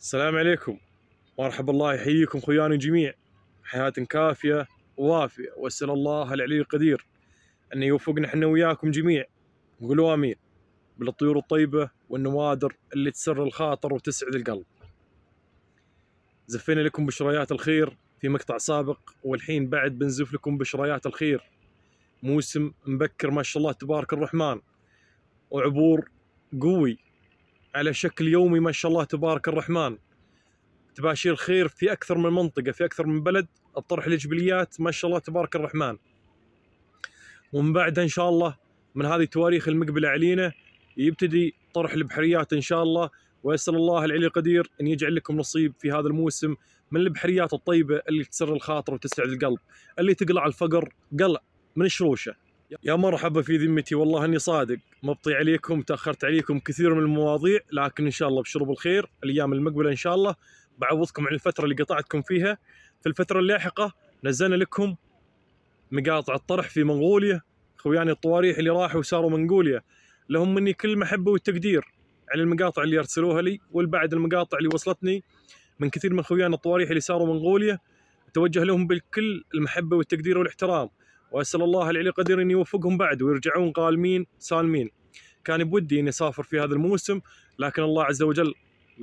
السلام عليكم مرحبا الله يحييكم خياني الجميع حياة كافية ووافية وأسأل الله العلي القدير أن يوفقنا حنا وياكم جميع وقولوا آمين بالطيور الطيبة والنوادر اللي تسر الخاطر وتسعد القلب زفينا لكم بشريات الخير في مقطع سابق والحين بعد بنزف لكم بشريات الخير موسم مبكر ما شاء الله تبارك الرحمن وعبور قوي على شكل يومي ما شاء الله تبارك الرحمن تباشير خير في اكثر من منطقه في اكثر من بلد الطرح الجبليات ما شاء الله تبارك الرحمن ومن بعدها ان شاء الله من هذه التواريخ المقبله علينا يبتدي طرح البحريات ان شاء الله واسال الله العلي القدير ان يجعل لكم نصيب في هذا الموسم من البحريات الطيبه اللي تسر الخاطر وتسعد القلب اللي تقلع الفقر قلع من شروشه يا مرحبا في ذمتي والله اني صادق مبطي عليكم تاخرت عليكم كثير من المواضيع لكن ان شاء الله بشرب الخير الايام المقبله ان شاء الله بعوضكم عن الفتره اللي قطعتكم فيها في الفتره اللاحقه نزلنا لكم مقاطع الطرح في منغوليا خوياني الطواريح اللي راحوا وساروا منغوليا لهم مني كل المحبه والتقدير على المقاطع اللي ارسلوها لي والبعد المقاطع اللي وصلتني من كثير من اخواني الطواريح اللي ساروا منغوليا اتوجه لهم بكل المحبه والتقدير والاحترام واسال الله العلي القدير ان يوفقهم بعد ويرجعون قالمين سالمين كان بودي اني اسافر في هذا الموسم لكن الله عز وجل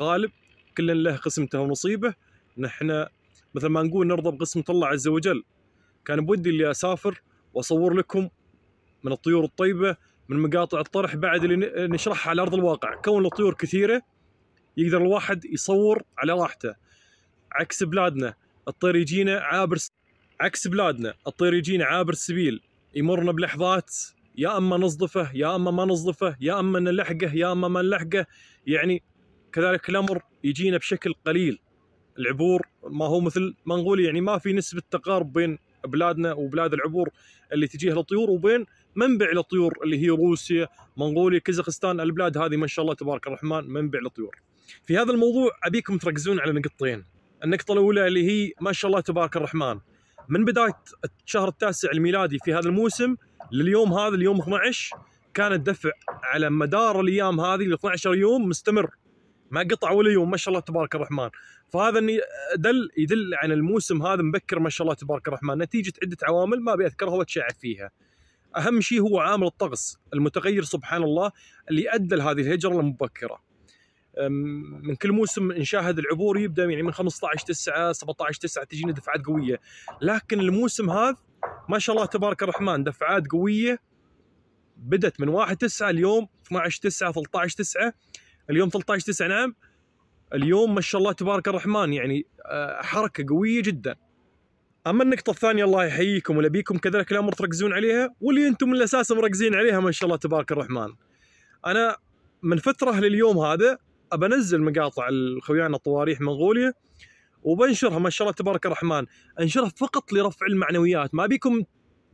غالب كل له قسمته ونصيبه نحن مثل ما نقول نرضى بقسمة الله عز وجل كان بودي اللي أسافر وأصور لكم من الطيور الطيبة من مقاطع الطرح بعد اللي نشرحها على أرض الواقع كون الطيور كثيرة يقدر الواحد يصور على راحته عكس بلادنا الطير يجينا عابر عكس بلادنا الطير يجينا عابر سبيل يمرنا بلحظات يا اما نصدفه يا اما ما نصدفه يا اما نلحقه يا اما ما نلحقه يعني كذلك الامر يجينا بشكل قليل العبور ما هو مثل منغوليا يعني ما في نسبه تقارب بين بلادنا وبلاد العبور اللي تجيها الطيور وبين منبع للطيور اللي هي روسيا منغوليا كازاخستان البلاد هذه ما شاء الله تبارك الرحمن منبع للطيور في هذا الموضوع ابيكم تركزون على نقطتين النقطه الاولى اللي هي ما شاء الله تبارك الرحمن من بدايه الشهر التاسع الميلادي في هذا الموسم لليوم هذا اليوم 12 كان الدفع على مدار الايام هذه ال 12 يوم مستمر ما قطع ولا يوم ما شاء الله تبارك الرحمن فهذا دل يدل عن الموسم هذا مبكر ما شاء الله تبارك الرحمن نتيجه عده عوامل ما بيذكرها واتشعب فيها اهم شيء هو عامل الطقس المتغير سبحان الله اللي ادى لهذه الهجره المبكره من كل موسم نشاهد العبور يبدا يعني من 15 9 17 9 تجينا دفعات قويه لكن الموسم هذا ما شاء الله تبارك الرحمن دفعات قويه بدت من 1 9 اليوم 12 9 13 9 اليوم 13 9 نعم اليوم ما شاء الله تبارك الرحمن يعني أه، حركه قويه جدا اما النقطه الثانيه الله يحييكم ولا بيكم كذلك الامر تركزون عليها واللي انتم من الاساس مركزين عليها ما شاء الله تبارك الرحمن انا من فتره لليوم هذا بنزل مقاطع الخويانه طواريح منغوليا وبنشرها ما شاء الله تبارك الرحمن انشرها فقط لرفع المعنويات ما بيكم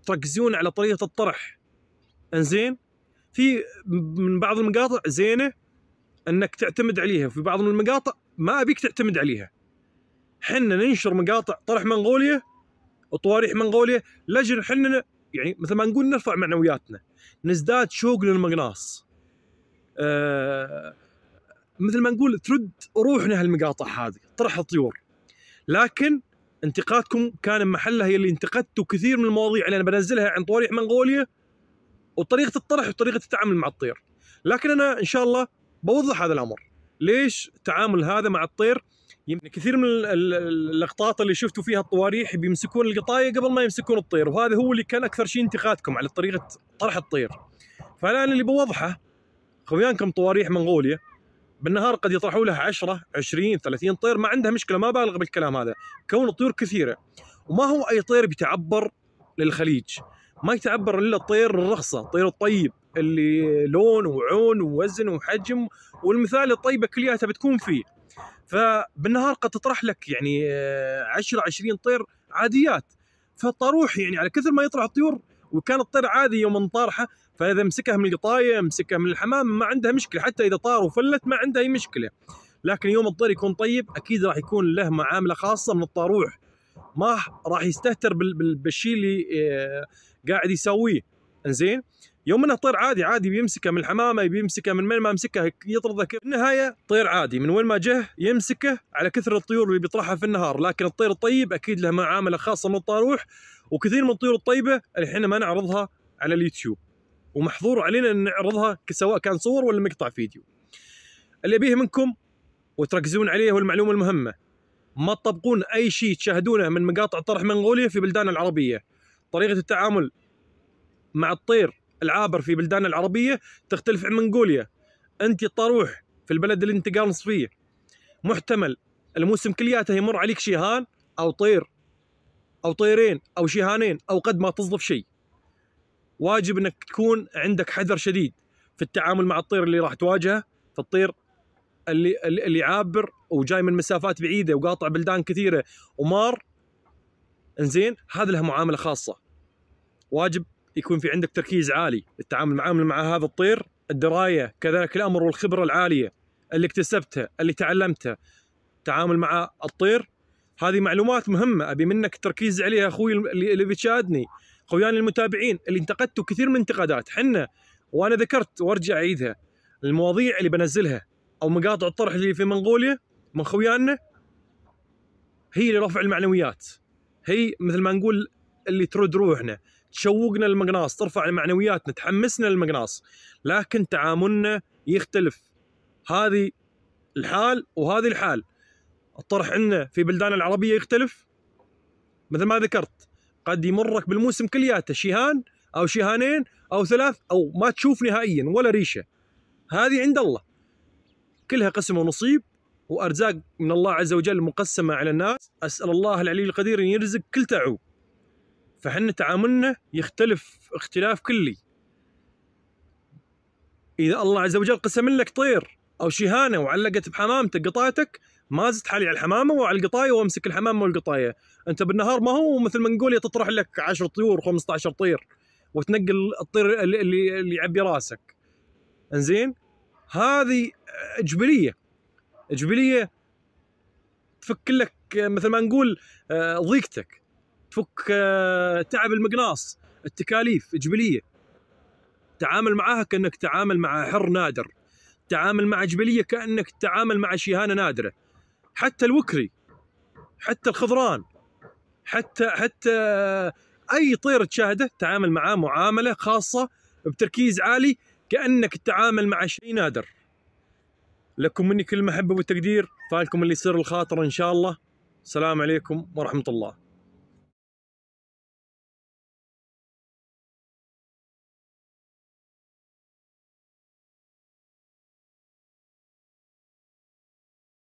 تركزون على طريقه الطرح انزين في من بعض المقاطع زينه انك تعتمد عليها في بعض من المقاطع ما ابيك تعتمد عليها حنا ننشر مقاطع طرح منغوليا وطواريح منغوليا لجل حنا يعني مثل ما نقول نرفع معنوياتنا نزداد شوق للمقناص أه مثل ما نقول ترد روحنا هالمقاطع هذه طرح الطيور لكن انتقادكم كان محلها هي اللي انتقدتوا كثير من المواضيع اللي انا بنزلها عن طواريح منغوليا وطريقه الطرح وطريقه التعامل مع الطير لكن انا ان شاء الله بوضح هذا الامر ليش التعامل هذا مع الطير يمكن كثير من اللقطات اللي شفتوا فيها الطواريح بيمسكون القطايه قبل ما يمسكون الطير وهذا هو اللي كان اكثر شيء انتقادكم على طريقه طرح الطير فانا اللي بوضحه خويانكم طواريح منغوليا بالنهار قد يطرحوا له 10 20 30 طير ما عندها مشكله ما بالغ بالكلام هذا كون الطيور كثيره وما هو اي طير بيتعبر للخليج ما يتعبر الا الطير الرخصه الطير الطيب اللي لون وعون ووزن وحجم والمثال الطيبه كلياتها بتكون فيه فبالنهار قد تطرح لك يعني 10 آه، 20 طير عاديات فالطروح يعني على كثر ما يطرح الطيور وكان الطير عادي يوم طارحه فاذا مسكها من القطايه مسكها من الحمام ما عندها مشكله حتى اذا طار وفلت ما عندها اي مشكله لكن يوم الطير يكون طيب اكيد راح يكون له معامله خاصه من الطاروح ما راح يستهتر بالشيء اللي آه، قاعد يسويه انزين يوم انه طير عادي عادي بيمسكه من الحمامه بيمسكه من وين ما مسكه يطرده كيف النهايه طير عادي من وين ما جه يمسكه على كثر الطيور اللي بيطرحها في النهار لكن الطير الطيب اكيد له معامله خاصه من الطاروح وكثير من الطيور الطيبه الحين ما نعرضها على اليوتيوب ومحظور علينا ان نعرضها سواء كان صور ولا مقطع فيديو اللي ابيه منكم وتركزون عليه والمعلومه المهمه ما تطبقون اي شيء تشاهدونه من مقاطع طرح منغوليا في بلداننا العربيه طريقه التعامل مع الطير العابر في بلداننا العربيه تختلف عن منغوليا انت طروح في البلد اللي انت قانص فيه محتمل الموسم كلياته يمر عليك شيهان او طير او طيرين او شيهانين او قد ما تصدف شيء واجب انك تكون عندك حذر شديد في التعامل مع الطير اللي راح تواجهه في الطير اللي اللي عابر وجاي من مسافات بعيده وقاطع بلدان كثيره ومار انزين هذا له معامله خاصه واجب يكون في عندك تركيز عالي التعامل معامل مع هذا الطير الدرايه كذلك الامر والخبره العاليه اللي اكتسبتها اللي تعلمتها التعامل مع الطير هذه معلومات مهمه ابي منك التركيز عليها اخوي اللي بتشاهدني خويانا المتابعين اللي انتقدتوا كثير من انتقادات حنا وانا ذكرت وارجع اعيدها المواضيع اللي بنزلها او مقاطع الطرح اللي في منغوليا من خويانا هي لرفع المعنويات هي مثل ما نقول اللي ترد روحنا تشوقنا للمقناص ترفع المعنويات تحمسنا للمقناص لكن تعاملنا يختلف هذه الحال وهذه الحال الطرح عندنا في بلدان العربيه يختلف مثل ما ذكرت قد يمرك بالموسم كلياته شيهان او شيهانين او ثلاث او ما تشوف نهائيا ولا ريشه هذه عند الله كلها قسم ونصيب وارزاق من الله عز وجل مقسمه على الناس اسال الله العلي القدير ان يرزق كل تعوب فحنا تعاملنا يختلف اختلاف كلي اذا الله عز وجل قسم لك طير او شهانه وعلقت بحمامتك قطعتك ما زدت حالي على الحمامه وعلى القطايه وامسك الحمامه والقطايه انت بالنهار ما هو مثل ما نقول تطرح لك 10 طيور 15 طير وتنقل الطير اللي اللي يعبي راسك انزين هذه اجباريه اجباريه تفك لك مثل ما نقول آه، ضيقتك تفك آه، تعب المقناص التكاليف اجباريه تعامل معاها كانك تعامل مع حر نادر تعامل مع جبلية كأنك تتعامل مع شيهانة نادرة حتى الوكري حتى الخضران حتى حتى اي طير تشاهده تعامل معاه معامله خاصه بتركيز عالي كانك تتعامل مع شيء نادر لكم مني كل المحبه والتقدير فالكم اللي يصير الخاطر ان شاء الله السلام عليكم ورحمه الله